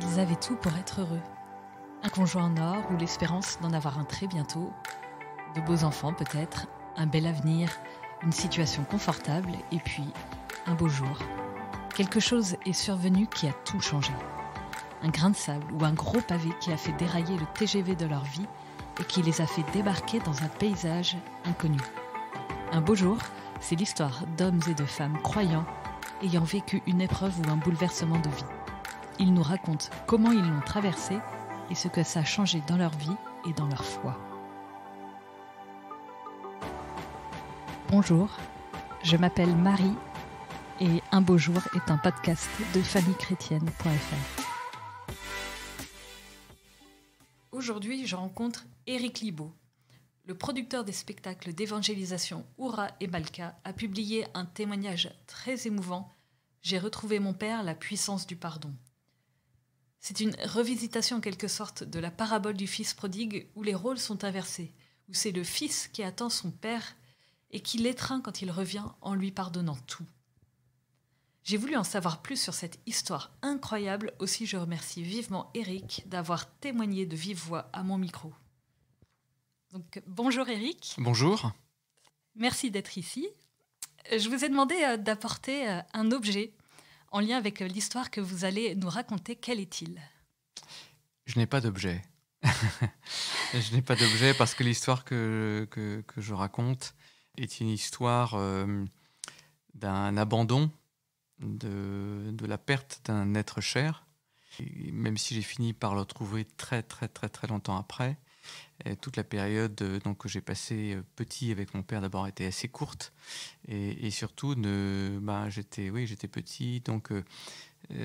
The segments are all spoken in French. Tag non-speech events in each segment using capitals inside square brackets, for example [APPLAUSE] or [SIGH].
Ils avaient tout pour être heureux. Un conjoint en or ou l'espérance d'en avoir un très bientôt. De beaux enfants peut-être, un bel avenir, une situation confortable et puis un beau jour. Quelque chose est survenu qui a tout changé. Un grain de sable ou un gros pavé qui a fait dérailler le TGV de leur vie et qui les a fait débarquer dans un paysage inconnu. Un beau jour, c'est l'histoire d'hommes et de femmes croyants ayant vécu une épreuve ou un bouleversement de vie. Ils nous racontent comment ils l'ont traversé et ce que ça a changé dans leur vie et dans leur foi. Bonjour, je m'appelle Marie et Un beau jour est un podcast de famillechrétienne.fr. Aujourd'hui, je rencontre Eric Libaud. Le producteur des spectacles d'évangélisation Oura et Malka a publié un témoignage très émouvant J'ai retrouvé mon père, la puissance du pardon c'est une revisitation en quelque sorte de la parabole du fils prodigue où les rôles sont inversés, où c'est le fils qui attend son père et qui l'étreint quand il revient en lui pardonnant tout. J'ai voulu en savoir plus sur cette histoire incroyable, aussi je remercie vivement Eric d'avoir témoigné de vive voix à mon micro. Donc, bonjour Eric. Bonjour. Merci d'être ici. Je vous ai demandé euh, d'apporter euh, un objet en lien avec l'histoire que vous allez nous raconter. Quel est-il Je n'ai pas d'objet. [LAUGHS] je n'ai pas d'objet parce que l'histoire que, je raconte est une histoire euh, d'un abandon, de, la perte d'un être cher. même si j'ai fini par le trouver très très très très longtemps après, euh, toute la période euh, donc, que j'ai passée euh, petit avec mon père d'abord était assez courte et, surtout ne, bah, j'étais oui j'étais petit donc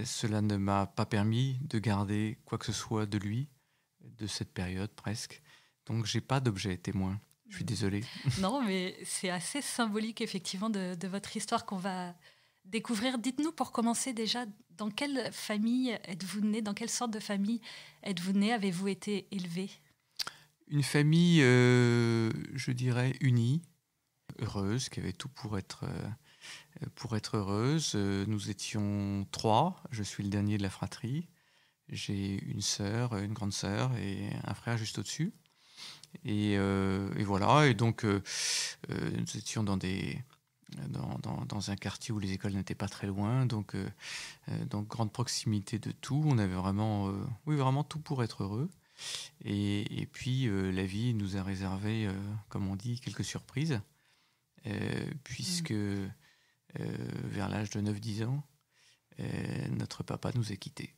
cela ne m'a pas permis de garder quoi que ce soit de lui de cette période presque donc j'ai pas d'objet témoin je suis désolé [LAUGHS] non mais c'est assez symbolique effectivement de, de votre histoire qu'on va découvrir dites-nous pour commencer déjà dans quelle famille êtes-vous né dans quelle sorte de famille êtes-vous né avez-vous été élevé une famille, euh, je dirais, unie, heureuse, qui avait tout pour être, euh, pour être heureuse. Euh, nous étions trois, je suis le dernier de la fratrie. J'ai une sœur, une grande sœur et un frère juste au-dessus. Et, voilà, et donc nous étions dans des, dans, dans, un quartier où les écoles n'étaient pas très loin, donc, donc grande proximité de tout. On avait vraiment, oui, vraiment tout pour être heureux. Et, puis, euh, la vie nous a réservé, euh, comme on dit, quelques surprises, euh, puisque vers l'âge de 9-10 ans, notre papa nous a quittés.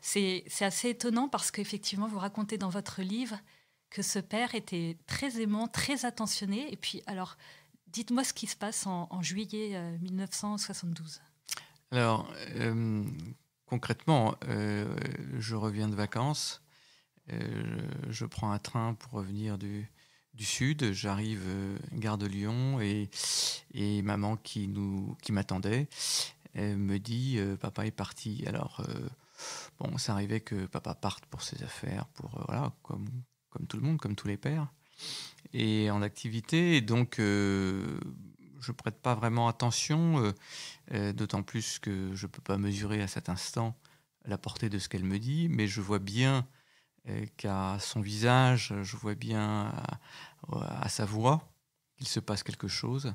C'est assez étonnant parce qu'effectivement, vous racontez dans votre livre que ce père était très aimant, très attentionné. Et puis, alors, dites-moi ce qui se passe en, juillet 1972. Alors, concrètement, je reviens de vacances euh, je prends un train pour revenir du, sud, j'arrive euh, gare de Lyon et, maman qui, qui m'attendait euh, me dit papa est parti. Alors bon, ça arrivait que papa parte pour ses affaires, pour voilà, comme, comme tout le monde, comme tous les pères, et en activité. donc, je je prête pas vraiment attention, d'autant plus que je ne peux pas mesurer à cet instant la portée de ce qu'elle me dit, mais je vois bien qu'à son visage, je vois bien euh, à, sa voix qu'il se passe quelque chose.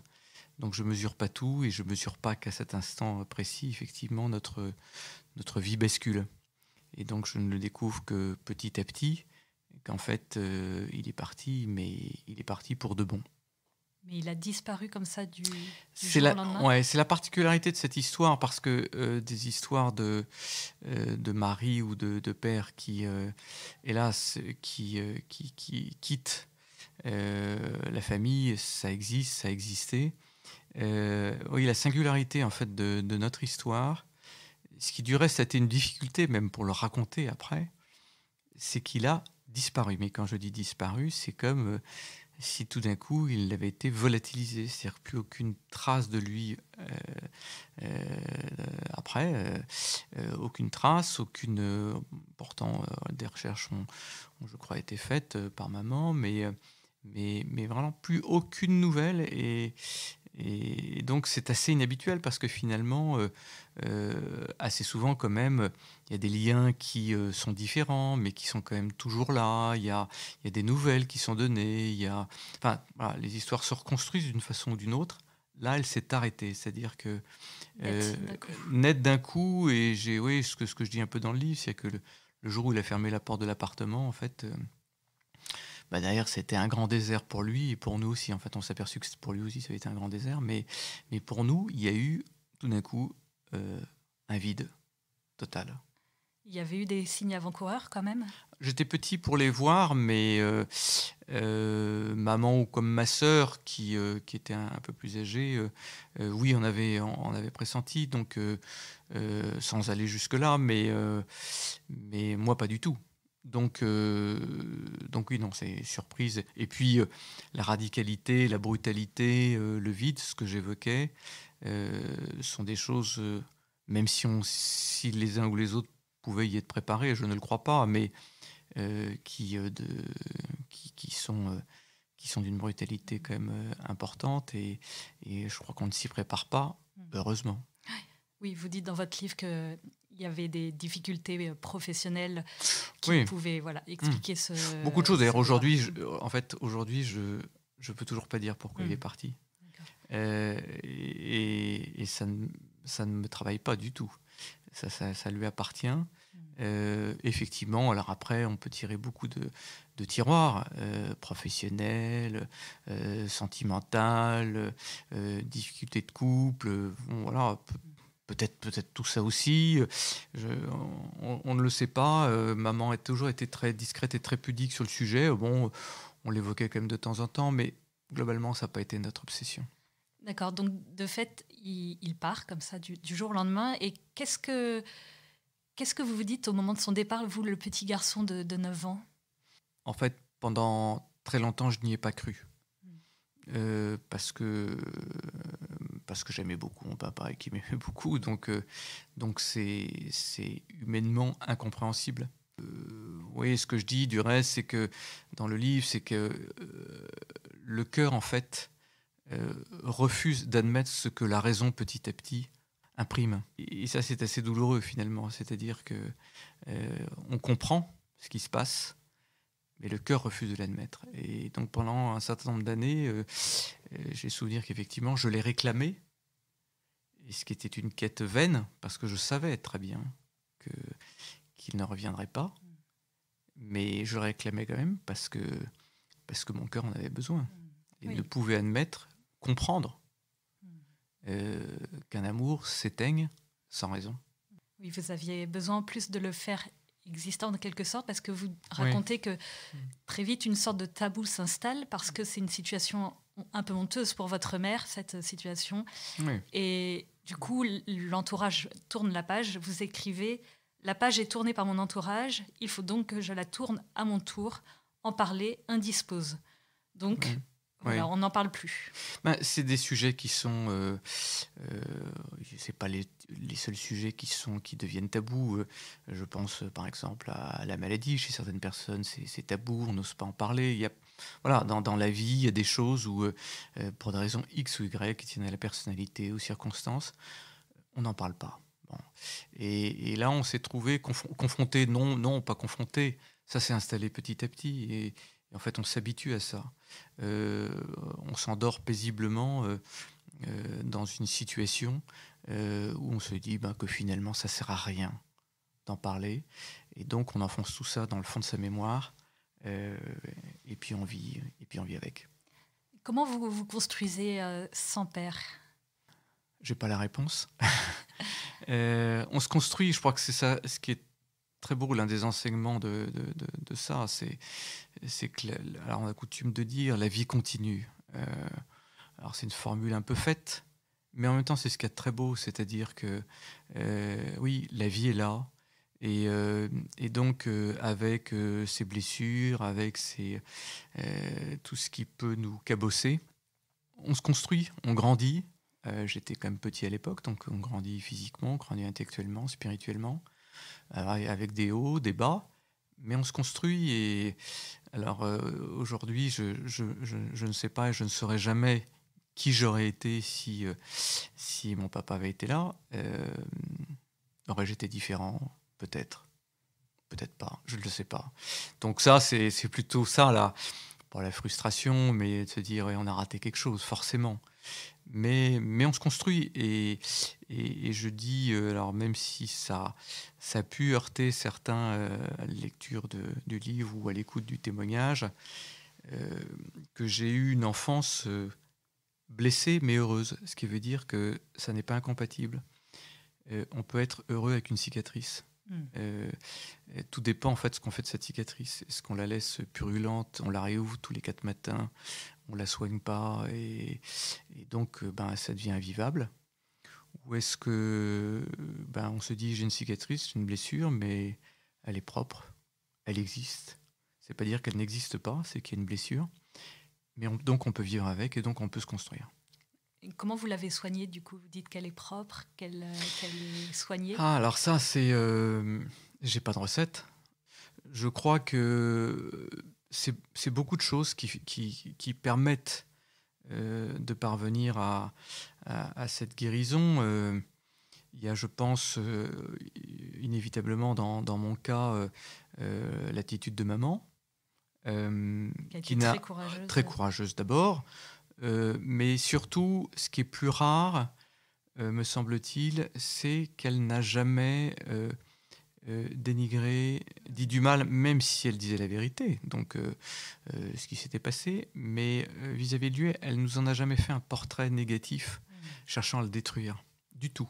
Donc je ne mesure pas tout et je mesure pas qu'à cet instant précis, effectivement, notre, notre vie bascule. Et donc je ne le découvre que petit à petit, qu'en fait, euh, il est parti, mais il est parti pour de bon il a disparu comme ça du, c'est la, ouais, c'est la particularité de cette histoire parce que euh, des histoires de, euh, de mari ou de, de père qui, euh, hélas, qui, qui, qui quittent la famille, ça existe, ça existait. oui, la singularité en fait de, de, notre histoire, ce qui du reste a été une difficulté même pour le raconter après, c'est qu'il a disparu. Mais quand je dis disparu, c'est comme si tout d'un coup il avait été volatilisé, c'est-à-dire plus aucune trace de lui euh, euh, après, euh, aucune trace, aucune. pourtant, des recherches ont, je crois, été faites par maman, mais, mais, mais vraiment plus aucune nouvelle. Et, et donc c'est assez inhabituel parce que finalement, euh, euh, assez souvent quand même, il y a des liens qui euh, sont différents, mais qui sont quand même toujours là. Il y a, y a, des nouvelles qui sont données. y a, enfin, les histoires se reconstruisent d'une façon ou d'une autre. Là, elle s'est arrêtée, c'est-à-dire que net d'un coup. Et j'ai, oui, ce que, ce que je dis un peu dans le livre, c'est que le, jour où il a fermé la porte de l'appartement, en fait. D'ailleurs, bah, derrière, c'était un grand désert pour lui et pour nous aussi. En fait, on s'est aperçu que pour lui aussi, ça avait été un grand désert. Mais, mais pour nous, il y a eu tout d'un coup euh, un vide total. Il y avait eu des signes avant-coureurs quand même J'étais petit pour les voir, mais euh, euh, maman ou comme ma sœur qui, qui était un, peu plus âgée, oui, on avait, on, avait pressenti, donc sans aller jusque-là, mais, mais moi pas du tout. Donc, euh, donc oui, non, c'est surprise. Et puis euh, la radicalité, la brutalité, euh, le vide, ce que j'évoquais, sont des choses, même si, on, si les uns ou les autres pouvaient y être préparés, je ne le crois pas, mais qui, de, qui, sont, qui sont d'une brutalité quand même importante. Et, et je crois qu'on ne s'y prépare pas, mmh. heureusement. Oui, vous dites dans votre livre que y avait des difficultés euh, professionnelles qui pouvaient voilà, hmm. expliquer ce. Beaucoup de choses. D'ailleurs, aujourd'hui, en fait, aujourd'hui, je ne peux toujours pas dire pourquoi il hmm. est parti. Euh, et, ça, ne, ça, ne me travaille pas du tout. Ça, ça, lui appartient. Hmm. Euh, effectivement, alors après, on peut tirer beaucoup de, de tiroirs professionnels, sentimentales, difficultés de couple. voilà, peut-être peut-être tout ça aussi. on, ne le sait pas. Euh, maman a toujours été très discrète et très pudique sur le sujet. Bon, on l'évoquait quand même de temps en temps, mais globalement, ça n'a pas été notre obsession. D'accord. Donc, de fait, il, part comme ça du, jour au lendemain. Et qu'est-ce que qu'est-ce que vous vous dites au moment de son départ, vous, le petit garçon de, 9 ans En fait, pendant très longtemps, je n'y ai pas cru. Hmm. Euh, parce que parce que j'aimais beaucoup mon papa et qu'il m'aimait [LAUGHS] beaucoup. Donc, euh, donc c'est, c'est humainement incompréhensible. Euh, vous voyez, ce que je dis du reste, c'est que dans le livre, c'est que euh, le cœur, en fait, refuse d'admettre ce que la raison petit à petit imprime. Et, ça, c'est assez douloureux finalement. C'est-à-dire que on comprend ce qui se passe, mais le cœur refuse de l'admettre. Et donc pendant un certain nombre d'années, euh, euh, j'ai souvenir qu'effectivement, je l'ai réclamé, et ce qui était une quête vaine, parce que je savais très bien que qu'il ne reviendrait pas, mais je réclamais quand même parce que, parce que mon cœur en avait besoin, Il ne pouvait admettre, comprendre euh, qu'un amour s'éteigne sans raison. Oui, vous aviez besoin plus de le faire existant en quelque sorte parce que vous racontez que mm. très vite une sorte de tabou s'installe parce que c'est une situation un peu honteuse pour votre mère cette situation et du coup l'entourage tourne la page vous écrivez la page est tournée par mon entourage il faut donc que je la tourne à mon tour en parler indispose donc on n'en parle plus. Ben, c'est des sujets qui sont, euh, euh, c'est pas les, seuls sujets qui sont qui deviennent tabous. Euh, je pense par exemple à la maladie chez certaines personnes, c'est tabou, on n'ose pas en parler. Il y a, voilà, dans, la vie, il y a des choses où, pour des raisons X ou Y qui tiennent à la personnalité, ou circonstances, on n'en parle pas. Et, là, on s'est trouvé confronté, non, non, pas confronté. Ça s'est installé petit à petit, et en fait, on s'habitue à ça. Euh, on s'endort paisiblement euh, euh, dans une situation où on se dit ben, que finalement ça sert à rien d'en parler. Et donc on enfonce tout ça dans le fond de sa mémoire et, puis on vit, et puis on vit avec. Comment vous vous construisez sans père J'ai pas la réponse. [LAUGHS] on se construit, je crois que c'est ça ce qui est très beau. L'un des enseignements de, ça, c'est que, alors on a coutume de dire, la vie continue. Euh, alors c'est une formule un peu faite, mais en même temps c'est ce qu'il y a de très beau, c'est-à-dire que euh, oui, la vie est là. Et, euh, donc avec ses blessures, avec tout ce qui peut nous cabosser, on se construit, on grandit. J'étais quand même petit à l'époque, donc on grandit physiquement, on grandit intellectuellement, spirituellement avec des hauts, des bas, mais on se construit. Et alors euh, aujourd'hui, je, ne sais pas et je ne saurais jamais qui j'aurais été si, euh, si mon papa avait été là. Euh, aurais-je été différent Peut-être. Peut-être pas. Je ne le sais pas. Donc ça, c'est plutôt ça, là la frustration, mais de se dire on a raté quelque chose, forcément. Mais, mais on se construit. Et, je dis, euh, alors même si ça, ça a pu heurter certains euh, à la lecture du livre ou à l'écoute du témoignage, euh, que j'ai eu une enfance blessée mais heureuse, ce qui veut dire que ça n'est pas incompatible. on peut être heureux avec une cicatrice. Hmm. Euh, tout dépend en fait de ce qu'on fait de cette cicatrice. Est-ce qu'on la laisse purulente, on la réouvre tous les quatre matins, on la soigne pas et, donc euh, ben, ça devient invivable Ou est-ce que ben, on se dit j'ai une cicatrice, une blessure, mais elle est propre, elle existe. C'est pas dire qu'elle n'existe pas, c'est qu'il y a une blessure, mais donc on peut vivre avec et donc on peut se construire. Comment vous l'avez soignée du coup Vous dites qu'elle est propre, qu'elle euh, est soignée ah, alors ça, c'est. Euh, J'ai pas de recette. Je crois que c'est beaucoup de choses qui, permettent euh, de parvenir à, cette guérison. Euh, il y a, je pense, inévitablement dans, mon cas, l'attitude de maman. qui, a très Très courageuse d'abord. Euh, mais surtout, ce qui est plus rare, euh, me semble-t-il, c'est qu'elle n'a jamais euh, dénigré, dit du mal, même si elle disait la vérité, donc ce qui s'était passé, mais vis-à-vis de lui, elle nous en a jamais fait un portrait négatif, cherchant à le détruire, du tout.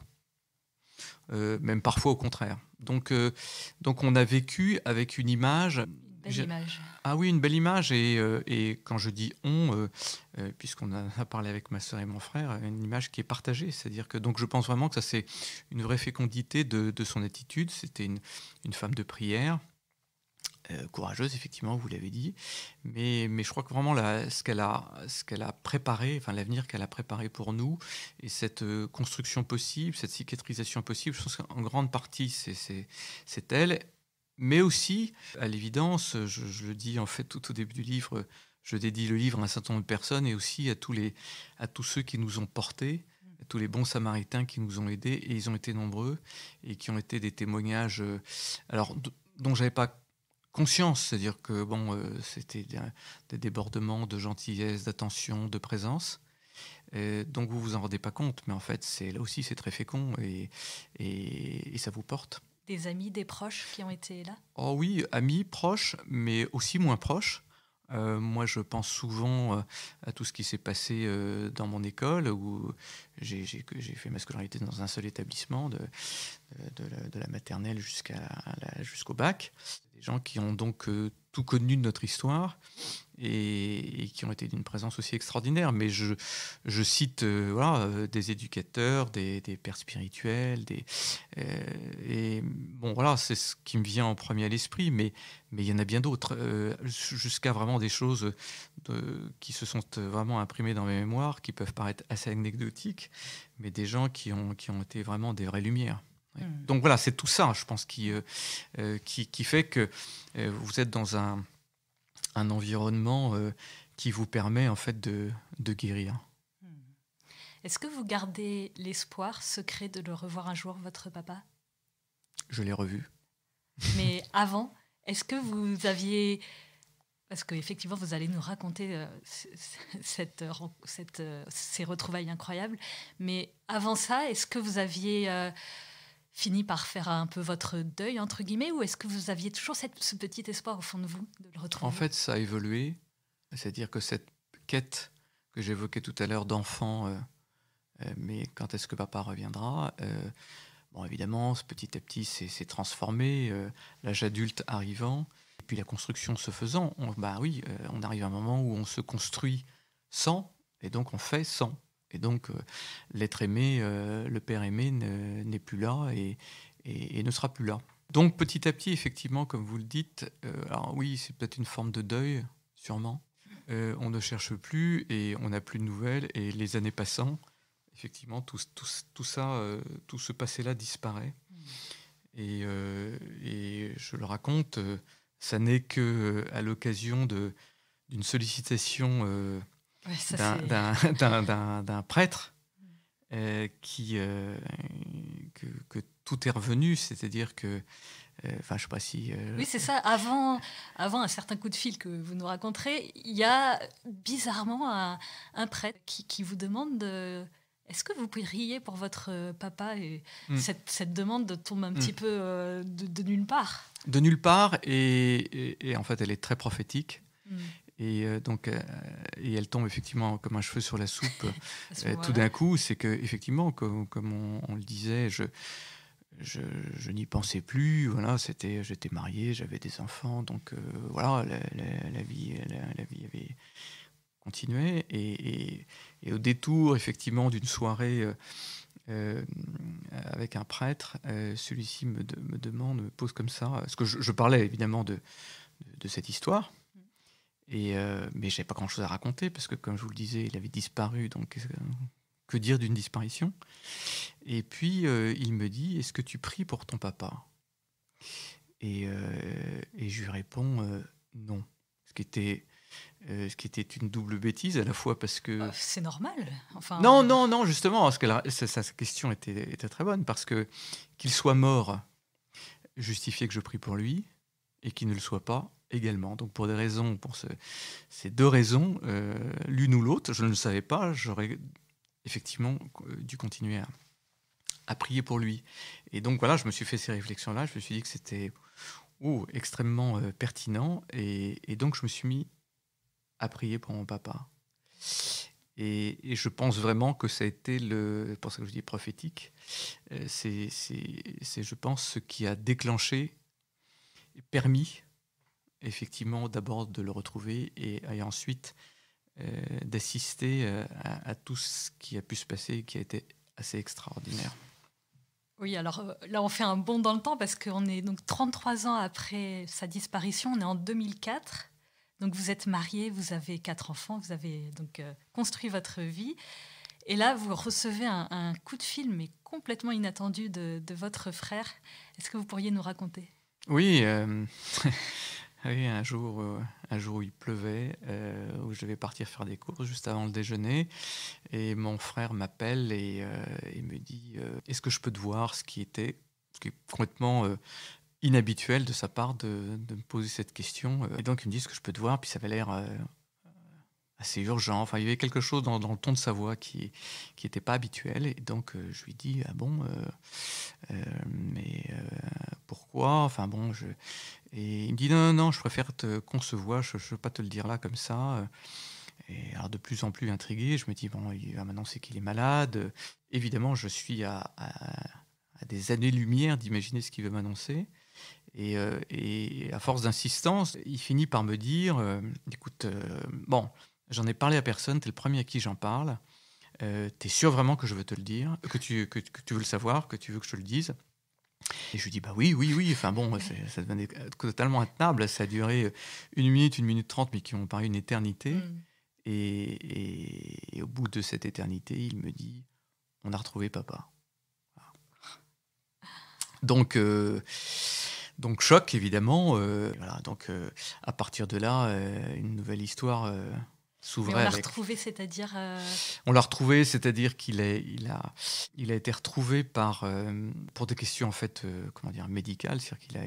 même parfois au contraire. Donc, donc on a vécu avec une image Belle image. Ah oui, une belle image. Et, euh, quand je dis on, euh, euh, puisqu'on a, parlé avec ma soeur et mon frère, une image qui est partagée. C'est-à-dire que donc je pense vraiment que ça c'est une vraie fécondité de, son attitude. C'était une, femme de prière. courageuse, effectivement, vous l'avez dit, mais, je crois que vraiment la, ce qu'elle a, a préparé, enfin l'avenir qu'elle a préparé pour nous, et cette construction possible, cette cicatrisation possible, je pense qu'en grande partie c'est elle, mais aussi, à l'évidence, je, le dis en fait tout au début du livre, je dédie le livre à un certain nombre de personnes et aussi à tous, les, à tous ceux qui nous ont portés, à tous les bons samaritains qui nous ont aidés, et ils ont été nombreux, et qui ont été des témoignages, euh, alors, dont j'avais pas conscience, c'est-à-dire que bon, euh, c'était des débordements de gentillesse, d'attention, de présence. Euh, donc vous vous en rendez pas compte, mais en fait, là aussi c'est très fécond et, et ça vous porte des amis, des proches qui ont été là Oh oui, amis, proches, mais aussi moins proches. Euh, moi, je pense souvent euh, à tout ce qui s'est passé euh, dans mon école, où j'ai fait ma scolarité dans un seul établissement, de, la, maternelle jusqu'au bac des gens qui ont donc euh, tout connu de notre histoire et, qui ont été d'une présence aussi extraordinaire. Mais je, je cite euh, voilà, euh, des éducateurs, des, pères spirituels, des, et bon voilà, c'est ce qui me vient en premier à l'esprit, mais, mais il y en a bien d'autres, jusqu'à vraiment des choses de, qui se sont vraiment imprimées dans mes mémoires, qui peuvent paraître assez anecdotiques, mais des gens qui ont, qui ont été vraiment des vraies lumières. Hmm. Donc voilà, c'est tout ça, je pense, qui, euh, euh, qui, fait que euh, vous êtes dans un, environnement qui vous permet en fait de, guérir. Hmm. Est-ce que vous gardez l'espoir secret de le revoir un jour, votre papa Je l'ai revu. Mais [LAUGHS] avant, est-ce que vous aviez... Parce qu'effectivement, vous allez nous raconter ces retrouvailles incroyables. Mais avant ça, est-ce que vous aviez fini par faire un peu votre deuil, entre guillemets, ou est-ce que vous aviez toujours ce petit espoir au fond de vous de le retrouver En fait, ça a évolué. C'est-à-dire que cette quête que j'évoquais tout à l'heure d'enfant, euh, euh, mais quand est-ce que papa reviendra euh, Bon, évidemment, petit à petit, c'est transformé, l'âge adulte arrivant, et puis la construction se faisant. bah oui, on arrive à un moment où on se construit sans, et donc on fait sans. Et donc, euh, l'être aimé, euh, le père aimé n'est plus là et, ne sera plus là. Donc, petit à petit, effectivement, comme vous le dites, euh, alors oui, c'est peut-être une forme de deuil, sûrement. on ne cherche plus et on n'a plus de nouvelles. Et les années passant, effectivement, tout, tout, ça, tout ce passé-là disparaît. Et, je le raconte, ça n'est que à l'occasion d'une sollicitation [LAUGHS] d'un prêtre euh, qui, euh, que, tout est revenu, c'est-à-dire que euh, enfin, je sais pas si. Oui, c'est ça. Avant, avant un certain coup de fil que vous nous raconterez, il y a bizarrement un, un prêtre qui, qui, vous demande est-ce que vous priez pour votre papa Et hmm. cette, cette, demande tombe un hmm. petit peu de, nulle part. De nulle part, et, en fait, elle est très prophétique. Hmm. Et euh, donc, euh, et elle tombe effectivement comme un cheveu sur la soupe [LAUGHS] euh, tout d'un coup. C'est que effectivement, comme, on, le disait, je je, n'y pensais plus. Voilà, c'était, j'étais marié, j'avais des enfants, donc voilà, la, vie, la, vie avait continué. Et, au détour effectivement d'une soirée. avec un prêtre, celui-ci me, demande, me pose comme ça, parce que je, parlais évidemment de cette histoire, et, euh, mais j'avais pas grand-chose à raconter parce que, comme je vous le disais, il avait disparu, donc euh, que dire d'une disparition Et puis euh, il me dit Est-ce que tu pries pour ton papa et, je lui réponds Non. Ce qui était. une double bêtise à la fois parce que bah, c'est normal enfin non non non justement parce que sa, question était, très bonne parce que qu'il soit mort justifiait que je prie pour lui et qu'il ne le soit pas également. Donc pour des raisons, pour ce, ces deux raisons, euh, l'une ou l'autre, je ne le savais pas, j'aurais effectivement euh, dû continuer à, prier pour lui. Et donc voilà, je me suis fait ces réflexions-là, je me suis dit que c'était extrêmement euh, pertinent, et, donc je me suis mis à prier pour mon papa. Et, je pense vraiment que ça a été le, pour ça que je dis prophétique, C'est, c'est, je pense, ce qui a déclenché, et permis effectivement d'abord de le retrouver et, ensuite euh, d'assister euh, à, tout ce qui a pu se passer, qui a été assez extraordinaire. Oui, alors euh, là on fait un bond dans le temps parce qu'on est donc 33 ans après sa disparition, on est en 2004. Donc vous êtes marié, vous avez quatre enfants, vous avez donc construit votre vie. Et là, vous recevez un, coup de fil, mais complètement inattendu, de, votre frère. Est-ce que vous pourriez nous raconter Oui, [LAUGHS] Ah oui, un jour, euh, un jour où il pleuvait, euh, où je devais partir faire des courses juste avant le déjeuner, et mon frère m'appelle et, euh, me dit Est-ce que je peux te voir Ce qui était complètement inhabituel de sa part de, me poser cette question. Et donc il me dit Est-ce que je peux te voir Puis ça avait l'air assez urgent. Enfin, il y avait quelque chose dans, le ton de sa voix qui qui n'était pas habituel. Et donc, je lui dis ah bon, mais pourquoi Enfin bon, je et il me dit non, non, je préfère te, qu'on se voit, je ne veux pas te le dire là comme ça. Et alors de plus en plus intrigué, je me dis bon, il va ah, m'annoncer qu'il est malade. Évidemment, je suis à, des années-lumière d'imaginer ce qu'il veut m'annoncer. Et, euh, à force d'insistance, il finit par me dire euh, écoute, euh, bon, j'en ai parlé à personne, es le premier à qui j'en parle. tu es sûr vraiment que je veux te le dire, que tu, que tu veux le savoir, que tu veux que je te le dise et je lui dis, bah oui, oui, oui. Enfin bon, ça devenait totalement intenable. Ça a duré une minute, une minute trente, mais qui ont paru une éternité. Mm. Et, et, au bout de cette éternité, il me dit, on a retrouvé papa. Donc, euh, donc choc évidemment. Euh, voilà, donc euh, à partir de là, une nouvelle histoire euh, on l'a retrouvé, c'est-à-dire qu'il a, été retrouvé par, euh, pour des questions en fait, euh, comment dire, médicales, qu'il a,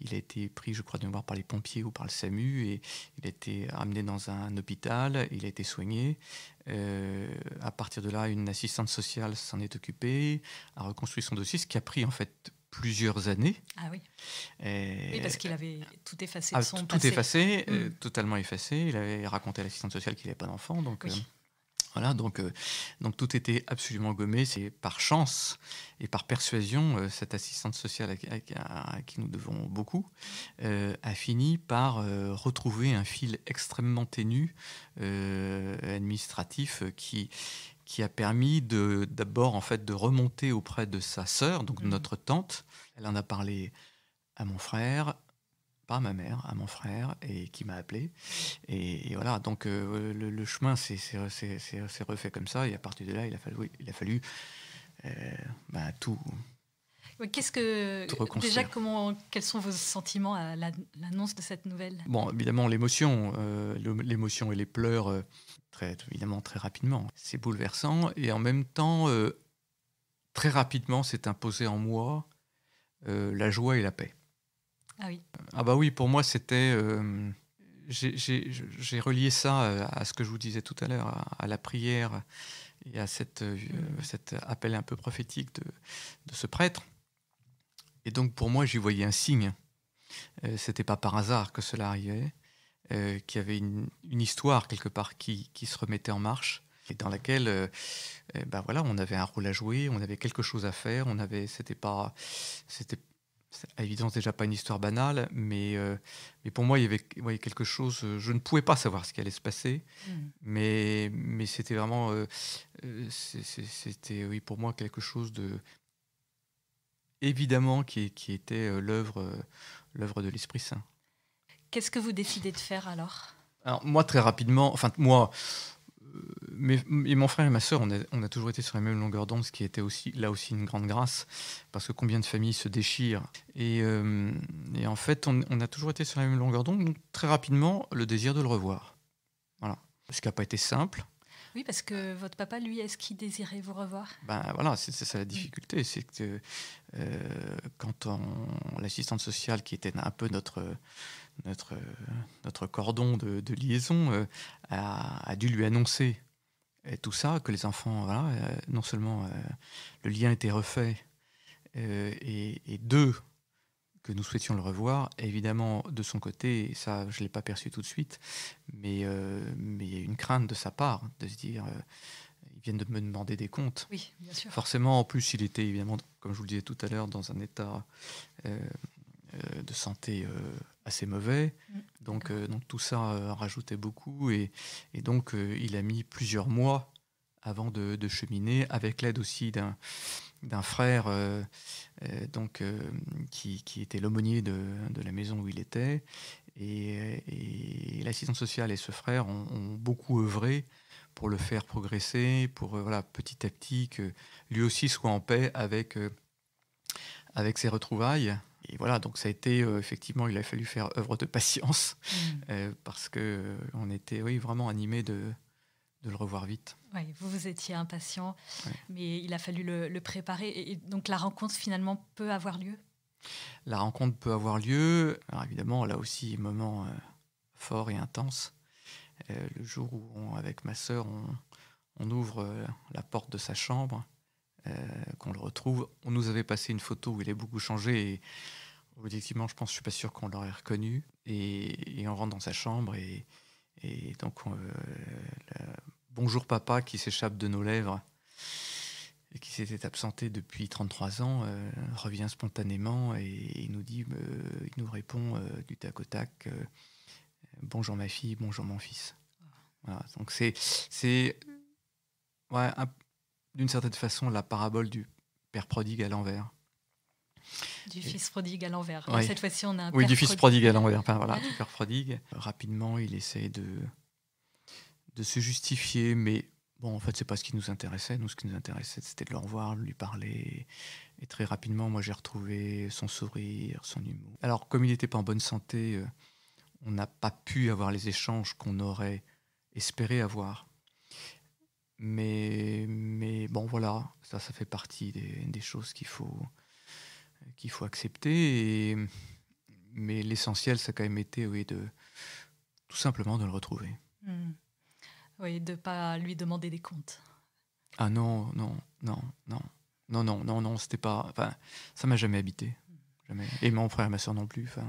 il a été pris, je crois de par les pompiers ou par le SAMU et il a été amené dans un hôpital, il a été soigné. à partir de là, une assistante sociale s'en est occupée, a reconstruit son dossier, ce qui a pris en fait plusieurs années. Ah oui. Et parce qu'il avait tout effacé ah, tout, effacé, mm. euh, totalement effacé. Il avait raconté à l'assistante sociale qu'il n'avait pas d'enfant, donc. Euh, voilà, donc, euh, donc tout était absolument gommé. C'est par chance et par persuasion, cette assistante sociale à, qui nous devons beaucoup a fini par retrouver un fil extrêmement ténu administratif qui, qui a permis de d'abord en fait de remonter auprès de sa sœur, donc mmh. notre tante. Elle en a parlé à mon frère, à ma mère, à mon frère, et qui m'a appelé. Et, voilà, donc euh, le, le, chemin s'est refait comme ça, et à partir de là, il a fallu, il a fallu euh, bah, tout, Qu'est-ce que déjà comment quels sont vos sentiments à l'annonce de cette nouvelle Bon, évidemment l'émotion, euh, l'émotion et les pleurs euh, très évidemment très rapidement. C'est bouleversant et en même temps euh, très rapidement s'est imposé en moi la joie et la paix. Ah oui. Ah bah oui, pour moi c'était j'ai relié ça à ce que je vous disais tout à l'heure, à, la prière et à cette, mmh. cet appel un peu prophétique de ce prêtre. Et donc pour moi, j'y voyais un signe. Euh, C'était pas par hasard que cela arrivait, euh, qu'il y avait une, histoire quelque part qui, se remettait en marche et dans laquelle, euh, eh ben voilà, on avait un rôle à jouer, on avait quelque chose à faire, on avait, c'était pas, c'était à évidence déjà pas une histoire banale, mais, euh, mais pour moi, il y avait quelque chose, je ne pouvais pas savoir ce qui allait se passer, mmh. mais, mais c'était vraiment, c'était oui, pour moi quelque chose de, évidemment, qui, était euh, euh, l'œuvre, de l'Esprit Saint. Qu'est-ce que vous décidez de faire alors moi, très rapidement, enfin, moi, euh, mon frère et ma sœur, on a, toujours été sur la même longueur d'onde, ce qui était aussi, là aussi une grande grâce, parce que combien de familles se déchirent. Et, en fait, on, a toujours été sur la même longueur d'onde, donc très rapidement, le désir de le revoir. Voilà. Ce qui n'a pas été simple, oui, parce que votre papa, lui, est-ce qu'il désirait vous revoir Ben voilà, c'est ça la difficulté. C'est que euh, quand l'assistante sociale, qui était un peu notre, notre, notre cordon de, liaison, euh, a, dû lui annoncer et euh, tout ça, que les enfants, voilà, non seulement le lien était refait, et deux, que nous souhaitions le revoir. Évidemment, de son côté, ça, je l'ai pas perçu tout de suite, mais, euh, mais il y a une crainte de sa part de se dire. Euh, ils viennent de me demander des comptes. Oui, bien sûr. Forcément, en plus, il était évidemment, comme je vous le disais tout à l'heure, dans un état euh, de santé assez mauvais. Mm, donc, donc tout ça rajoutait beaucoup. Et, et donc, il a mis plusieurs mois avant de cheminer, avec l'aide aussi d'un d'un frère euh, euh, donc, euh, qui, était l'aumônier de, la maison où il était. Et, et sociale et ce frère ont, beaucoup œuvré pour le faire progresser, pour voilà, petit à petit que lui aussi soit en paix avec, avec ses retrouvailles. Et voilà, donc ça a été effectivement, il a fallu faire œuvre de patience mmh. parce qu'on était oui, vraiment animé de, de le revoir vite vous, vous étiez impatient, mais il a fallu le, préparer. Et, donc la rencontre, finalement, peut avoir lieu La rencontre peut avoir lieu. Alors évidemment, là aussi, moment euh, fort et intense. Euh, le jour où, on, avec ma sœur, on, ouvre euh, la porte de sa chambre, qu'on le retrouve. On nous avait passé une photo où il est beaucoup changé. Et, Objectivement, je pense, je suis pas sûr qu'on l'aurait reconnu. Et, on rentre dans sa chambre et, donc on, Bonjour papa qui s'échappe de nos lèvres et qui s'était absenté depuis 33 ans euh, revient spontanément et, nous dit, euh, il nous répond euh, du tac au tac bonjour ma fille, bonjour mon fils. donc c'est d'une certaine façon la parabole du père prodigue à l'envers. Du fils prodigue à l'envers. Oui. Cette fois-ci, on a un Oui, du fils prodigue à l'envers. Enfin, père prodigue. Rapidement, il essaie de de se justifier, mais bon, en fait, c'est pas ce qui nous intéressait. Nous, ce qui nous intéressait, c'était de le revoir, de lui parler. Et très rapidement, moi, j'ai retrouvé son sourire, son humour. Alors, comme il n'était pas en bonne santé, euh, on n'a pas pu avoir les échanges qu'on aurait espéré avoir. Mais, mais bon, voilà, ça, ça fait partie des, choses qu'il faut, qu'il faut accepter. Et, mais l'essentiel, ça a quand même été oui, de, tout simplement de le retrouver. Mmh. Oui, de pas lui demander des comptes. Ah non, non, non, non. Non, non, non, non, c'était pas. Enfin, ça m'a jamais habité. Jamais. Et mon frère et ma soeur non plus. Enfin.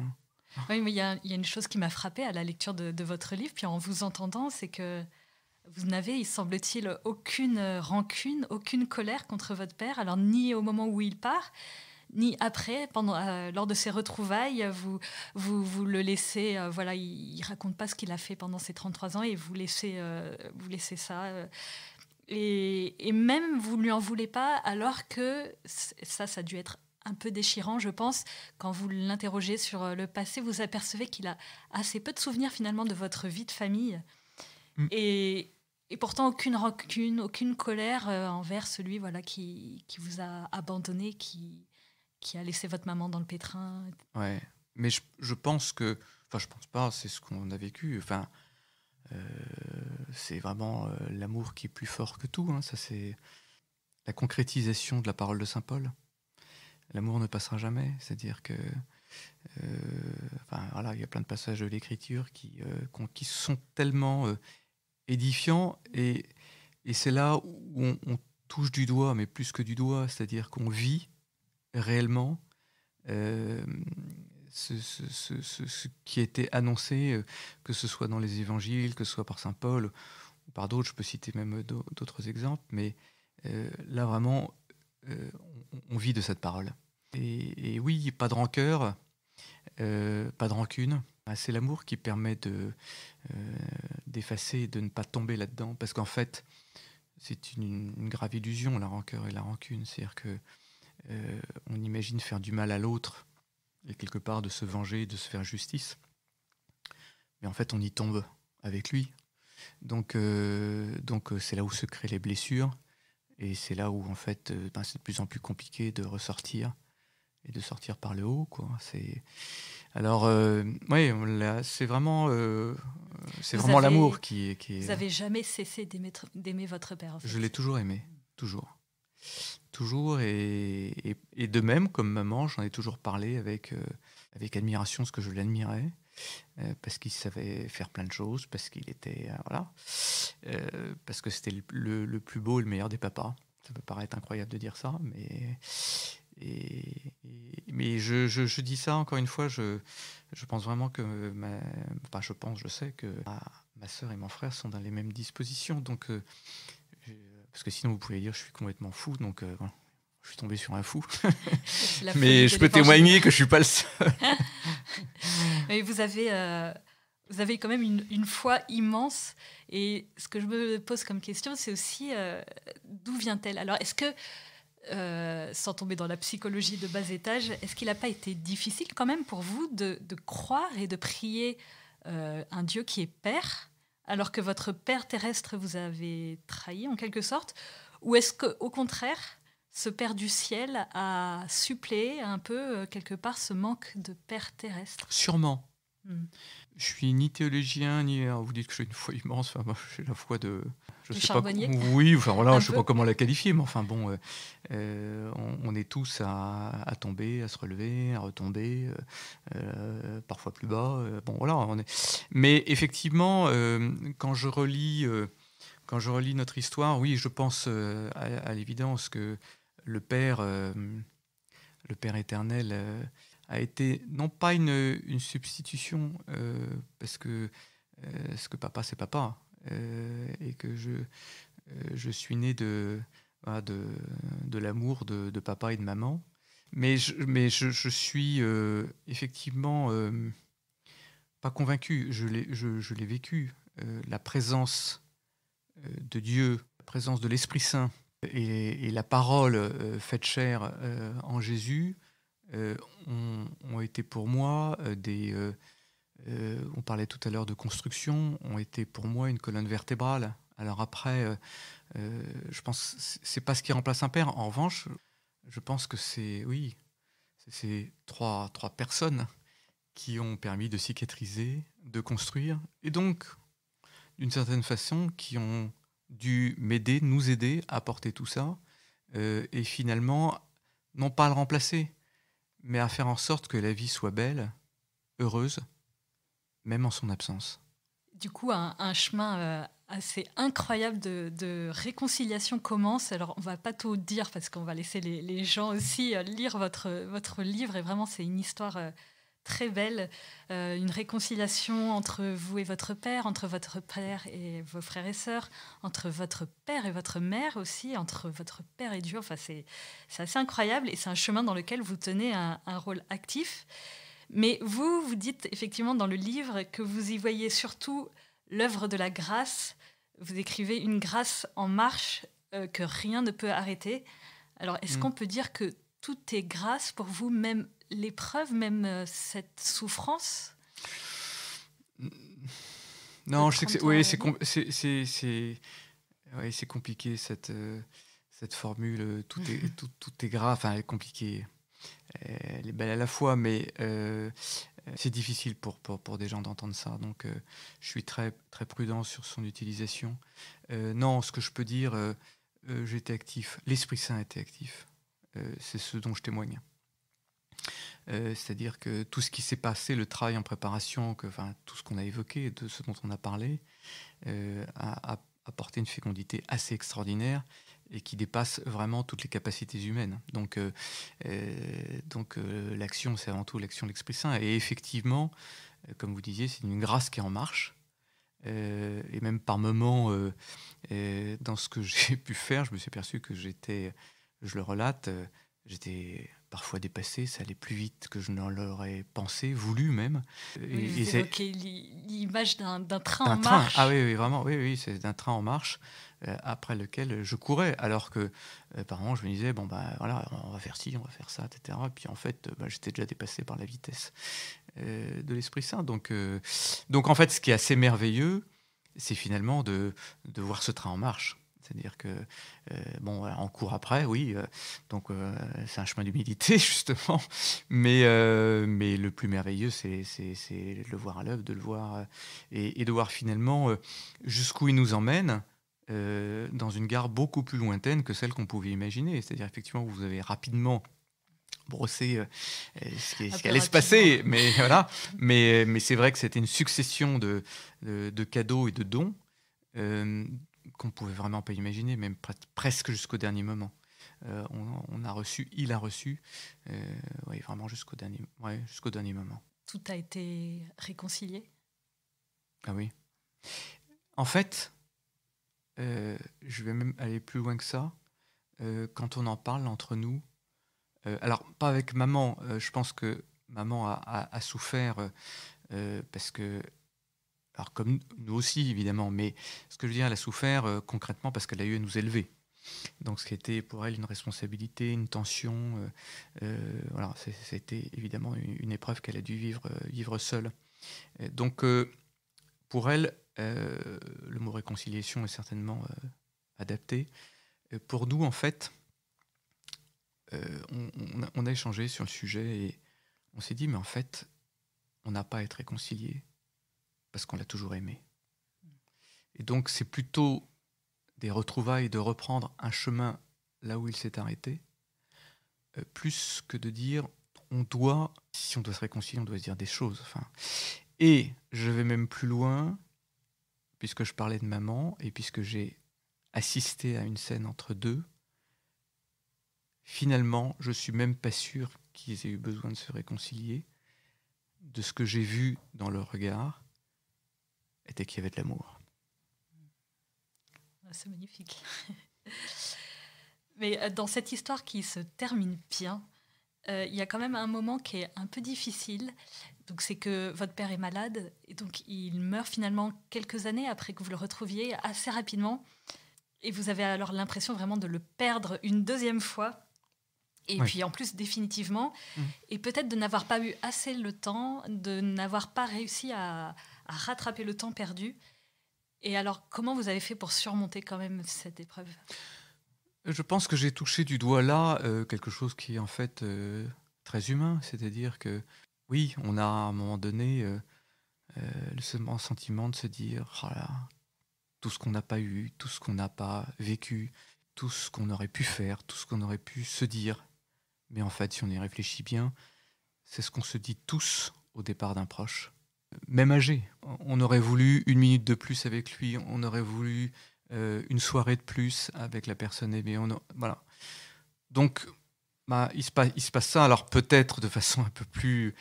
Oui, mais il y, a, une chose qui m'a frappée à la lecture de, de, votre livre, puis en vous entendant, c'est que vous n'avez, il semble-t-il, aucune rancune, aucune colère contre votre père, alors ni au moment où il part, ni après, pendant, euh, lors de ses retrouvailles, vous, vous, vous le laissez, euh, voilà, il, ne raconte pas ce qu'il a fait pendant ses 33 ans et vous laissez, euh, vous laissez ça. Et, et, même vous lui en voulez pas, alors que ça, ça a dû être un peu déchirant, je pense, quand vous l'interrogez sur le passé, vous apercevez qu'il a assez peu de souvenirs finalement de votre vie de famille. Mm. Et, et pourtant aucune rancune, aucune colère envers celui voilà qui, qui vous a abandonné, qui, qui a laissé votre maman dans le pétrin. Ouais, mais je, je pense que, enfin, je pense pas, c'est ce qu'on a vécu. Enfin, euh, c'est vraiment euh, l'amour qui est plus fort que tout. Hein. Ça, c'est la concrétisation de la parole de saint Paul. L'amour ne passera jamais. C'est-à-dire que, euh, enfin, voilà, il y a plein de passages de l'Écriture qui, qui sont tellement édifiants et, et c'est là où on touche du doigt, mais plus que du doigt, c'est-à-dire qu'on vit réellement euh, ce, ce, ce, ce, qui était annoncé, euh, que ce soit dans les évangiles, que ce soit par Saint Paul ou par d'autres, je peux citer même d'autres exemples, mais euh, là vraiment, on, vit de cette parole. Et, oui, pas de rancœur, pas de rancune. C'est l'amour qui permet de d'effacer de ne pas tomber là-dedans, parce qu'en fait, c'est une, une, grave illusion, la rancœur et la rancune. C'est-à-dire que euh, on imagine faire du mal à l'autre et quelque part de se venger, de se faire justice. Mais en fait, on y tombe avec lui. Donc, euh, donc euh, c'est là où se créent les blessures et c'est là où en fait, ben, c'est de plus en plus compliqué de ressortir et de sortir par le haut, quoi. C'est alors, oui, c'est vraiment, c'est vraiment l'amour qui est. Qui Vous n'avez jamais cessé d'aimer votre père. Je l'ai toujours aimé, toujours toujours. Et, de même, comme maman, j'en ai toujours parlé avec, euh, avec admiration, ce que je l'admirais, euh, parce qu'il savait faire plein de choses, parce qu'il était. Euh, voilà. parce que c'était le, plus beau et le meilleur des papas. Ça peut paraître incroyable de dire ça, mais. Et, mais je, dis ça encore une fois, je, je pense vraiment que. enfin, je pense, je sais que ma, ma soeur et mon frère sont dans les mêmes dispositions. Donc parce que sinon vous pouvez dire je suis complètement fou, donc euh, voilà. je suis tombé sur un fou. [LAUGHS] [LAUGHS] Mais je peux témoigner que je suis pas le seul. [LAUGHS] Mais vous avez, euh, vous avez quand même une, foi immense. Et ce que je me pose comme question, c'est aussi euh, d'où vient-elle Alors est-ce que sans tomber dans la psychologie de bas étage, est-ce qu'il n'a pas été difficile quand même pour vous de, croire et de prier un Dieu qui est Père alors que votre père terrestre vous avait trahi en quelque sorte Ou est-ce qu'au contraire, ce père du ciel a suppléé un peu euh, quelque part ce manque de père terrestre Sûrement. Hmm. Je suis ni théologien, ni... vous dites que j'ai une foi immense, enfin, j'ai la foi de, je oui, enfin voilà, je ne sais pas comment la qualifier, mais enfin bon, euh, euh, on, est tous à, tomber, à se relever, à retomber, euh, parfois plus bas. bon voilà, on est... mais effectivement, quand je relis, quand je relis notre histoire, oui, je pense à, l'évidence que le Père, le Père éternel. a été non pas une, une substitution, parce que ce que papa, c'est papa, euh, et que je, euh, je suis né de, ah, de, de l'amour de, de, papa et de maman. Mais je, mais je, suis euh, effectivement pas convaincu. Je l'ai, je, vécu. la présence de Dieu, la présence de l'Esprit Saint et, la parole faite chair en Jésus ont, été pour moi des, euh, on parlait tout à l'heure de construction, ont été pour moi une colonne vertébrale. Alors après, je euh, euh, je pense c'est pas ce qui remplace un père. En revanche, je pense que c'est oui, c'est trois trois personnes qui ont permis de cicatriser, de construire, et donc d'une certaine façon qui ont dû m'aider, nous aider à porter tout ça, et finalement non pas le remplacer, mais à faire en sorte que la vie soit belle, heureuse, même en son absence. Du coup, un, chemin euh, assez incroyable de, réconciliation commence. Alors, on va pas tout dire parce qu'on va laisser les, gens aussi euh, lire votre, votre livre. Et vraiment, c'est une histoire euh, très belle. une réconciliation entre vous et votre père, entre votre père et vos frères et sœurs, entre votre père et votre mère aussi, entre votre père et Dieu. Enfin, c'est assez incroyable. Et c'est un chemin dans lequel vous tenez un, un rôle actif. Mais vous, vous dites effectivement dans le livre que vous y voyez surtout l'œuvre de la grâce. Vous écrivez une grâce en marche euh, que rien ne peut arrêter. Alors, est-ce mm. qu'on peut dire que tout est grâce pour vous, même l'épreuve, même euh, cette souffrance mm. Non, je sais que c'est oui, compliqué cette, euh, cette formule. Tout est, [LAUGHS] tout, tout est compliquée. enfin, compliqué. Euh, elle est belle à la fois, mais euh, c'est difficile pour, pour, des gens d'entendre ça. Donc, euh, je suis très, très prudent sur son utilisation. non, ce que je peux dire, j'étais actif. L'Esprit Saint était actif. c'est ce dont je témoigne. C'est-à-dire que tout ce qui s'est passé, le travail en préparation, que, enfin, tout ce qu'on a évoqué, de ce dont on a parlé, a, a apporté une fécondité assez extraordinaire et qui dépasse vraiment toutes les capacités humaines. Donc, euh, euh, donc euh, l'action, c'est avant tout l'action de l'Esprit Saint. Et effectivement, comme vous disiez, c'est une grâce qui est en marche. et même par moments, dans ce que [LAUGHS] j'ai pu faire, je me suis aperçu que j'étais, je le relate, j'étais parfois dépassé, ça allait plus vite que je n'en l'aurais pensé, voulu même. Oui, et, l'image d'un train en ah marche. Ah oui, oui vraiment, oui, oui c'est d'un train en marche. Euh, après lequel je courais. Alors que euh, par an je me disais, bon, bah voilà, on va faire ci, on va faire ça, etc. Et puis en fait, euh, bah, j'étais déjà dépassé par la vitesse de l'Esprit Saint. Donc, donc en fait, ce qui est assez merveilleux, c'est finalement de, de voir ce train en marche. C'est-à-dire que, bon, on court après, oui, donc c'est un chemin d'humilité, [LAUGHS] justement, mais, mais le plus merveilleux, c'est de le voir à l'œuvre, de le voir, et, de voir finalement jusqu'où il nous emmène, euh, dans une gare beaucoup plus lointaine que celle qu'on pouvait imaginer. C'est-à-dire, effectivement, vous avez rapidement brossé euh, euh, ce qui, allait se passer, mais [LAUGHS] voilà. Mais, c'est vrai que c'était une succession de, cadeaux et de dons qu'on qu'on pouvait vraiment pas imaginer, même presque jusqu'au dernier moment. On, a reçu, il a reçu, ouais, vraiment jusqu'au dernier, jusqu'au dernier moment. Tout a été réconcilié. Ah oui. En fait, euh, je vais même aller plus loin que ça, euh, quand on en parle entre nous, euh, alors pas avec maman, je pense que maman a, souffert parce que, alors comme nous aussi évidemment, mais ce que je veux dire, elle a souffert concrètement parce qu'elle a eu à nous élever. Donc, ce qui était pour elle une responsabilité, une tension, voilà, c'était évidemment une, épreuve qu'elle a dû vivre, vivre seule. donc, pour elle, euh, le mot réconciliation est certainement euh, adapté. Euh, pour nous, en fait, on, a, échangé sur le sujet et on s'est dit, mais en fait, on n'a pas à être réconcilié parce qu'on l'a toujours aimé. Et donc, c'est plutôt des retrouvailles de reprendre un chemin là où il s'est arrêté, plus que de dire on doit, si on doit se réconcilier, on doit se dire des choses. Enfin, et je vais même plus loin, puisque je parlais de maman et puisque j'ai assisté à une scène entre deux, finalement, je suis même pas sûr qu'ils aient eu besoin de se réconcilier. De ce que j'ai vu dans leur regard, était qu'il y avait de l'amour. Ah, c'est magnifique. Mais euh, dans cette histoire qui se termine bien, euh, il y a quand même un moment qui est un peu difficile, donc c'est que votre père est malade et donc il meurt finalement quelques années après que vous le retrouviez assez rapidement. Et vous avez alors l'impression vraiment de le perdre une deuxième fois. Et puis en plus définitivement. Mmh. Et peut-être de n'avoir pas eu assez le temps, de n'avoir pas réussi à, rattraper le temps perdu. Et alors comment vous avez fait pour surmonter quand même cette épreuve Je pense que j'ai touché du doigt là euh, quelque chose qui est en fait euh, très humain. C'est-à-dire que oui, on a à un moment donné euh, euh le sentiment de se dire oh tout ce qu'on n'a pas eu, tout ce qu'on n'a pas vécu, tout ce qu'on aurait pu faire, tout ce qu'on aurait pu se dire. Mais en fait, si on y réfléchit bien, c'est ce qu'on se dit tous au départ d'un proche, même âgé. On aurait voulu une minute de plus avec lui, on aurait voulu euh, une soirée de plus avec la personne aimée. voilà. Donc, bah, il, se passe, ça, alors peut-être de façon euh,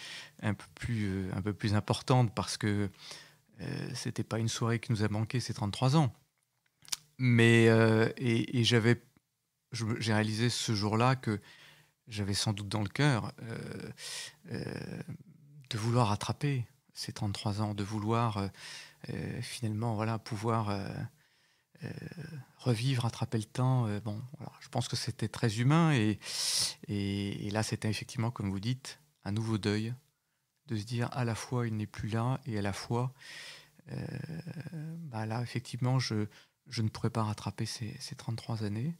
un peu plus, importante, parce que euh, c'était pas une soirée qui nous a manqué ces 33 ans. Mais euh, et, j'avais, j'ai réalisé ce jour-là que j'avais sans doute dans le cœur euh, de vouloir attraper ces 33 ans, de vouloir finalement voilà pouvoir euh, revivre, attraper le temps. Euh, bon, je pense que c'était très humain et, et, là, c'était effectivement, comme vous dites, un nouveau deuil de se dire à la fois il n'est plus là et à la fois euh, bah là, effectivement, je, ne pourrais pas rattraper ces, ces 33 années.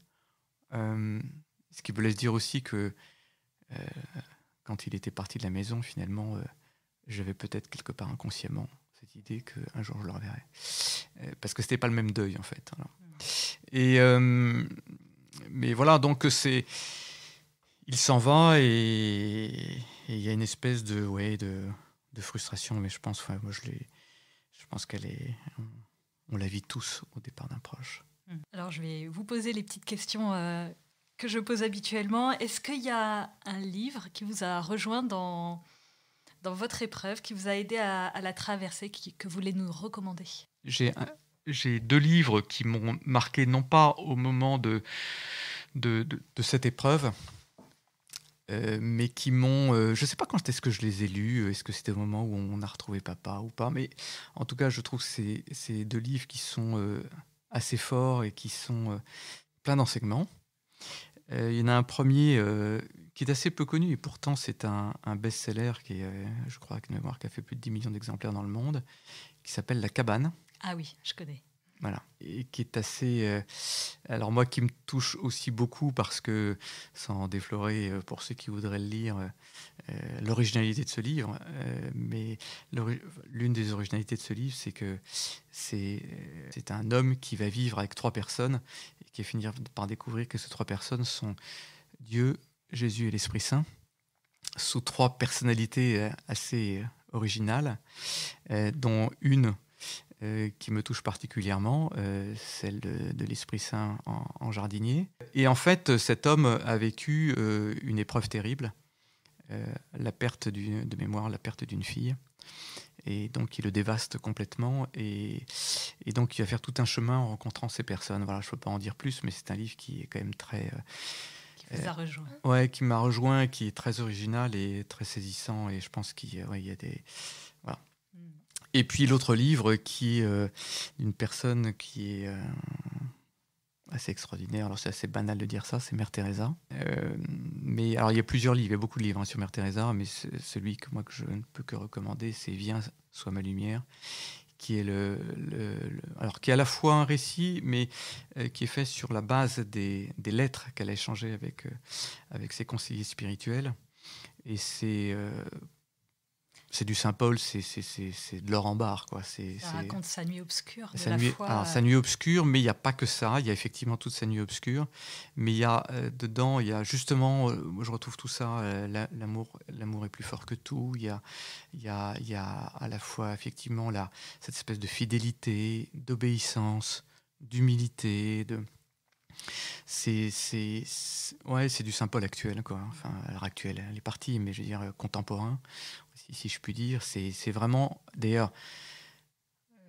ce qui me laisse dire aussi que quand il était parti de la maison, finalement, j'avais peut-être quelque part inconsciemment cette idée qu'un jour je le reverrai. Euh, parce que c'était pas le même deuil, en fait. Hein. Et, euh, mais voilà, donc euh, c'est. Il s'en va et il y a une espèce de, ouais, de, de frustration, mais je pense, qu'on moi je, je pense qu'elle est. On la vit tous au départ d'un proche. Mmh. Alors je vais vous poser les petites questions que je pose habituellement. Est-ce qu'il y a un livre qui vous a rejoint dans dans votre épreuve qui vous a aidé à, la traverser, qui, que vous voulez nous recommander J'ai j'ai deux livres qui m'ont marqué, non pas au moment de, de, cette épreuve, euh, mais qui m'ont... Euh, je ne sais pas quand est-ce que je les ai lus, est-ce que c'était le moment où on a retrouvé papa ou pas, mais en tout cas, je trouve ces, ces deux livres qui sont euh, assez forts et qui sont plein d'enseignements. Il y en a un premier qui est assez peu connu et pourtant c'est un, best-seller qui est, euh, je crois, que mémoire qui a fait plus de 10 millions d'exemplaires dans le monde, qui s'appelle La Cabane. Ah oui, je connais. Voilà, et qui est assez. Euh, alors, moi qui me touche aussi beaucoup parce que, sans déflorer euh, pour ceux qui voudraient le lire, l'originalité de ce livre, mais l'une des originalités de ce livre, c'est que c'est un homme qui va vivre avec trois personnes et qui va finir par découvrir que ces trois personnes sont Dieu, Jésus et l'Esprit Saint, sous trois personnalités euh, assez euh, originales, euh, dont une qui me touche particulièrement, celle de, l'Esprit Saint en, jardinier. Et en fait, cet homme a vécu une épreuve terrible, la perte de mémoire, la perte d'une fille et donc il le dévaste complètement et, et, donc il va faire tout un chemin en rencontrant ces personnes. Voilà, je ne peux pas en dire plus, mais c'est un livre qui est quand même très qui euh, rejoint. Ouais, qui m'a rejoint, qui est très original et très saisissant. Et je pense qu'il y a des. Mm. Et puis l'autre livre qui est d'une euh, une personne qui est euh, assez extraordinaire. Alors c'est assez banal de dire ça, c'est Mère Teresa. mais alors il y a plusieurs livres, il y a beaucoup de livres hein, sur Mère Teresa, mais celui que moi que je ne peux que recommander, c'est Viens, sois ma lumière, qui est, le, alors, qui à la fois un récit, mais euh, qui est fait sur la base des, lettres qu'elle a échangées avec, euh, avec ses conseillers spirituels. Et c'est euh, c'est du Saint-Paul, c'est de l'or en barre. Quoi. Ça raconte sa nuit obscure. De sa, la nuit, foi, euh. nuit obscure, mais il n'y a pas que ça. Il y a effectivement toute sa nuit obscure. Mais il y a euh, dedans, il y a justement, euh, je retrouve tout ça, l'amour l'amour est plus fort que tout. Il y a, il y a, y a à la fois effectivement là cette espèce de fidélité, d'obéissance, d'humilité, de c'est ouais, du Saint-Paul actuel, quoi. Enfin, à l'heure actuelle, elle est partie, mais je veux dire euh, contemporain, si, je puis dire. C'est vraiment, d'ailleurs,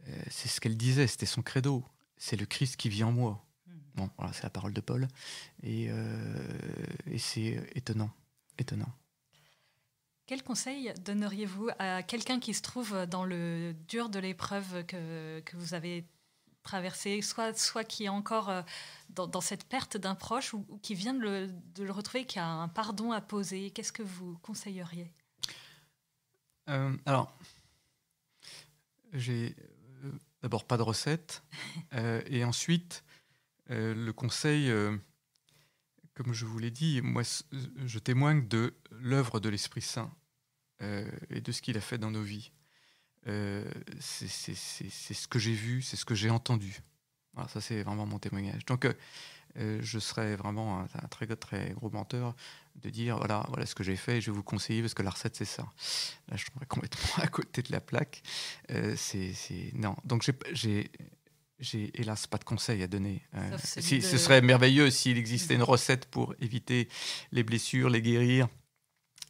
euh, c'est ce qu'elle disait, c'était son credo. C'est le Christ qui vit en moi. Hmm. Bon, voilà, c'est la parole de Paul. Et, euh, et c'est étonnant, étonnant. Quel conseil donneriez-vous à quelqu'un qui se trouve dans le dur de l'épreuve que, que vous avez traversé, soit, soit qui est encore euh, dans, cette perte d'un proche ou, qui vient de le, retrouver, qui a un pardon à poser. Qu'est-ce que vous conseilleriez euh, Alors, j'ai euh, d'abord pas de recette. [LAUGHS] et ensuite, le conseil, comme je vous l'ai dit, moi, je témoigne de l'œuvre de l'Esprit Saint et de ce qu'il a fait dans nos vies. Euh, c'est ce que j'ai vu, c'est ce que j'ai entendu. Voilà, ça, c'est vraiment mon témoignage. Donc, euh, euh, je serais vraiment un, très, très gros menteur de dire voilà, voilà ce que j'ai fait, je vais vous conseiller parce que la recette, c'est ça. Là, je tomberais complètement [LAUGHS] à côté de la plaque. c'est Non. Donc, j'ai j'ai hélas pas de conseil à donner. Ce serait merveilleux s'il existait une recette pour éviter les blessures, les guérir,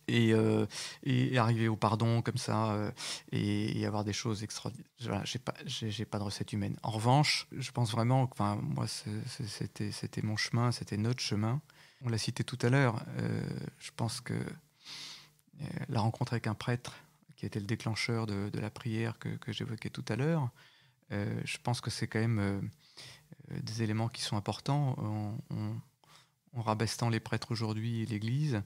euh, et, arriver au pardon comme ça euh, et, avoir des choses extraordinaires. j'ai pas, j'ai, pas de recette humaine. En revanche, je pense vraiment, enfin moi c'était, c'était mon chemin, c'était notre chemin. On l'a cité tout à l'heure. Euh, je pense que la rencontre avec un prêtre qui était le déclencheur de, la prière que, j'évoquais tout à l'heure. je pense que c'est quand même des éléments qui sont importants. en en, les prêtres aujourd'hui et l'Église.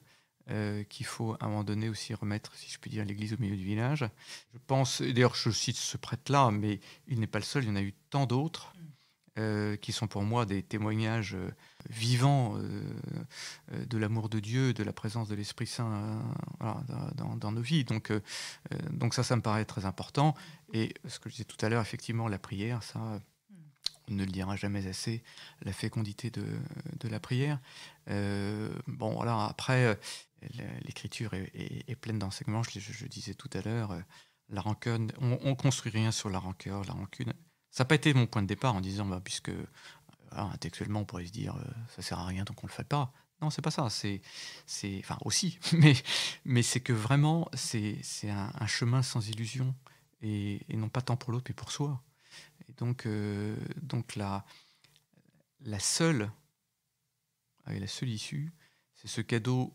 Euh, qu'il faut à un moment donné aussi remettre, si je puis dire, l'église au milieu du village. Je pense, d'ailleurs je cite ce prêtre-là, mais il n'est pas le seul, il y en a eu tant d'autres. Mm. Euh, qui sont pour moi des témoignages euh, vivants de l'amour de Dieu, de la présence de l'Esprit Saint dans, nos vies. Donc, donc ça, ça me paraît très important. Et ce que je disais tout à l'heure, effectivement, la prière, ça, mm. on ne le dira jamais assez, la fécondité de, de la prière. bon, voilà, après, l'écriture est, pleine d'enseignements. Je, disais tout à l'heure, euh, la rancune, on, ne construit rien sur la rancœur, la rancune. Ça n'a pas été mon point de départ en disant, bah, puisque euh, intellectuellement on pourrait se dire, euh, ça sert à rien donc on le fait pas. Non, c'est pas ça. C'est, c'est, enfin aussi, [LAUGHS] mais, mais c'est que vraiment, c'est, c'est un, chemin sans illusion et, non pas tant pour l'autre mais pour soi. Et donc, donc la, la seule, et la seule issue, c'est ce cadeau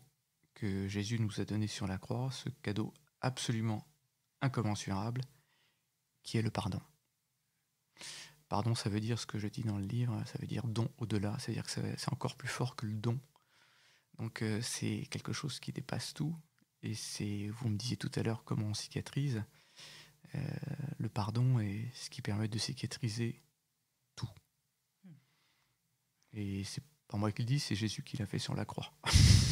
que Jésus nous a donné sur la croix, ce cadeau absolument incommensurable, qui est le pardon. Pardon, ça veut dire ce que je dis dans le livre, ça veut dire don au-delà, c'est-à-dire que c'est encore plus fort que le don. Donc euh, c'est quelque chose qui dépasse tout, et c'est, vous me disiez tout à l'heure comment on cicatrise, euh, le pardon est ce qui permet de cicatriser tout. Et c'est pas moi qui le dis, c'est Jésus qui l'a fait sur la croix. [LAUGHS]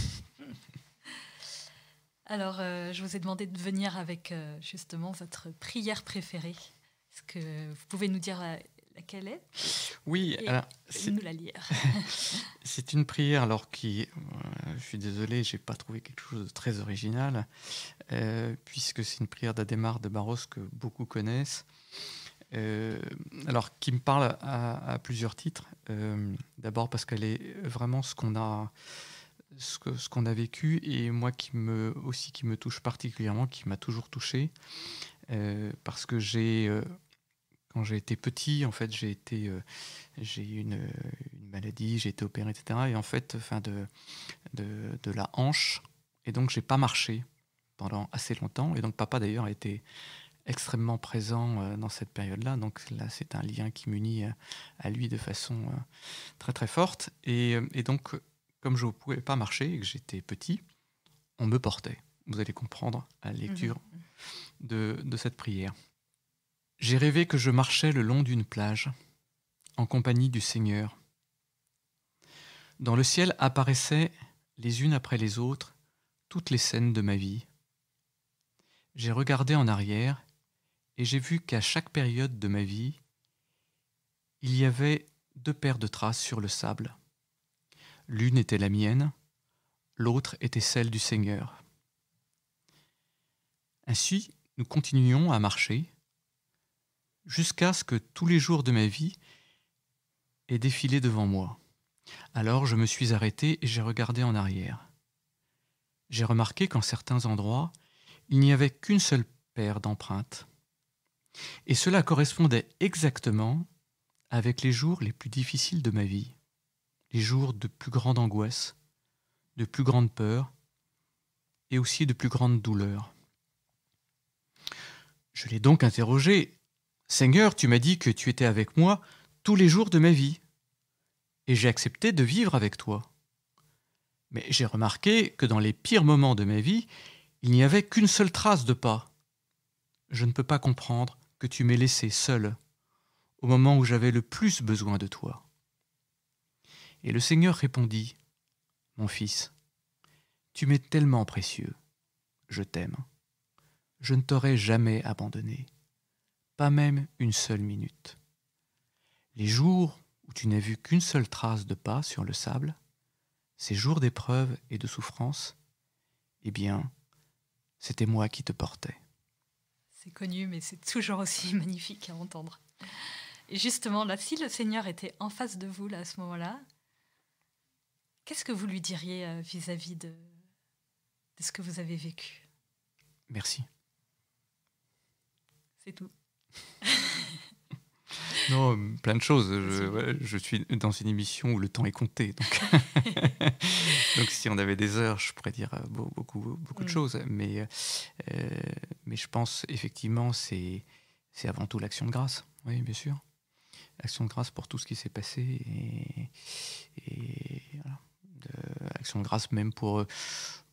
Alors, euh, je vous ai demandé de venir avec euh, justement votre prière préférée. Est-ce que vous pouvez nous dire euh, laquelle est Oui, alors, nous la lire. [LAUGHS] c'est une prière, alors qui, je suis désolé, n'ai pas trouvé quelque chose de très original, puisque c'est une prière d'Adémar de Barros que beaucoup connaissent. alors, qui me parle à plusieurs titres. D'abord parce qu'elle est vraiment ce qu'on a ce qu'on a vécu et moi qui me, aussi qui me touche particulièrement, qui m'a toujours touché, euh, parce que j'ai, euh, quand j'ai été petit, en fait, j'ai été, euh, j'ai une, une maladie, j'ai été opéré, etc. Et en fait, fin de, de, la hanche, et donc j'ai pas marché pendant assez longtemps. Et donc papa d'ailleurs a été extrêmement présent dans cette période-là. Donc là, c'est un lien qui m'unit à lui de façon très très forte. Et, et donc comme je ne pouvais pas marcher et que j'étais petit, on me portait. Vous allez comprendre à la mhm. lecture de, de cette prière. J'ai rêvé que je marchais le long d'une plage, en compagnie du Seigneur. Dans le ciel apparaissaient, les unes après les autres, toutes les scènes de ma vie. J'ai regardé en arrière et j'ai vu qu'à chaque période de ma vie, il y avait deux paires de traces sur le sable. L'une était la mienne, l'autre était celle du Seigneur. Ainsi, nous continuions à marcher jusqu'à ce que tous les jours de ma vie aient défilé devant moi. Alors je me suis arrêté et j'ai regardé en arrière. J'ai remarqué qu'en certains endroits, il n'y avait qu'une seule paire d'empreintes. Et cela correspondait exactement avec les jours les plus difficiles de ma vie jours de plus grande angoisse, de plus grande peur et aussi de plus grande douleur. Je l'ai donc interrogé. Seigneur, tu m'as dit que tu étais avec moi tous les jours de ma vie, et j'ai accepté de vivre avec toi. Mais j'ai remarqué que dans les pires moments de ma vie, il n'y avait qu'une seule trace de pas. Je ne peux pas comprendre que tu m'aies laissé seul, au moment où j'avais le plus besoin de toi. Et le Seigneur répondit, Mon fils, tu m'es tellement précieux, je t'aime, je ne t'aurais jamais abandonné, pas même une seule minute. Les jours où tu n'as vu qu'une seule trace de pas sur le sable, ces jours d'épreuve et de souffrance, eh bien, c'était moi qui te portais. C'est connu, mais c'est toujours aussi [LAUGHS] magnifique à entendre. Et justement, là, si le Seigneur était en face de vous, à ce moment-là, Qu'est-ce que vous lui diriez euh, vis-à-vis de, ce que vous avez vécu Merci. C'est tout. [LAUGHS] Non, euh, plein de choses. Je, suis dans une émission où le temps est compté. Donc, [LAUGHS] [LAUGHS] si on avait des heures, je pourrais dire euh, beaucoup, beaucoup de mm. choses. Mais, je pense, effectivement, c'est, avant tout l'action de grâce. Oui, bien sûr. L'action de grâce pour tout ce qui s'est passé. et voilà. Action de grâce, même pour, euh,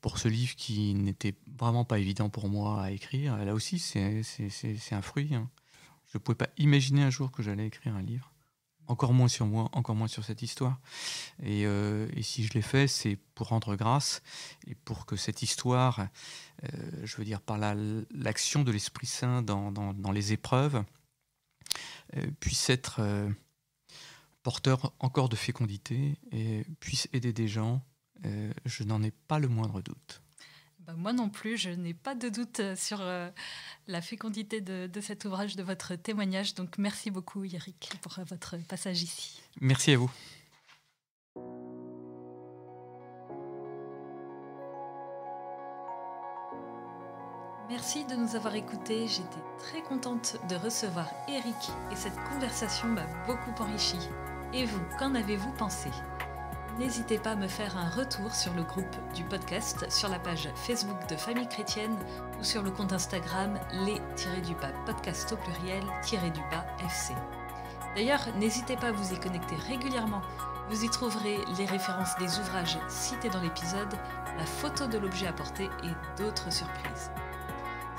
pour ce livre qui n'était vraiment pas évident pour moi à écrire. Là aussi, c'est un fruit. Hein. Je ne pouvais pas imaginer un jour que j'allais écrire un livre. Encore moins sur moi, encore moins sur cette histoire. Et, euh, si je l'ai fait, c'est pour rendre grâce et pour que cette histoire, euh, je veux dire, par l'action de l'Esprit Saint dans, les épreuves, puisse être porteur encore de fécondité et puisse aider des gens, euh, je n'en ai pas le moindre doute. Bah, moi non plus, je n'ai pas de doute euh, sur euh, la fécondité de, cet ouvrage, de votre témoignage. Donc merci beaucoup, Eric, pour votre passage ici. Merci à vous. Merci de nous avoir écoutés. J'étais très contente de recevoir Eric et cette conversation m'a beaucoup enrichie. Et vous, qu'en avez-vous pensé N'hésitez pas à me faire un retour sur le groupe du podcast, sur la page Facebook de Famille Chrétienne ou sur le compte Instagram les du podcast au pluriel du FC. D'ailleurs, n'hésitez pas à vous y connecter régulièrement. Vous y trouverez les références des ouvrages cités dans l'épisode, la photo de l'objet apporté et d'autres surprises.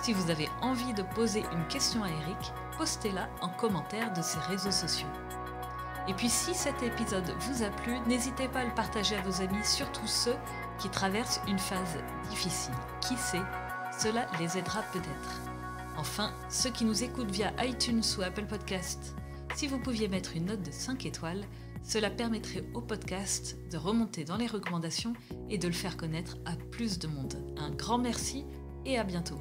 Si vous avez envie de poser une question à Eric, postez-la en commentaire de ses réseaux sociaux. Et puis si cet épisode vous a plu, n'hésitez pas à le partager à vos amis, surtout ceux qui traversent une phase difficile. Qui sait, cela les aidera peut-être. Enfin, ceux qui nous écoutent via iTunes ou Apple Podcast, si vous pouviez mettre une note de 5 étoiles, cela permettrait au podcast de remonter dans les recommandations et de le faire connaître à plus de monde. Un grand merci et à bientôt.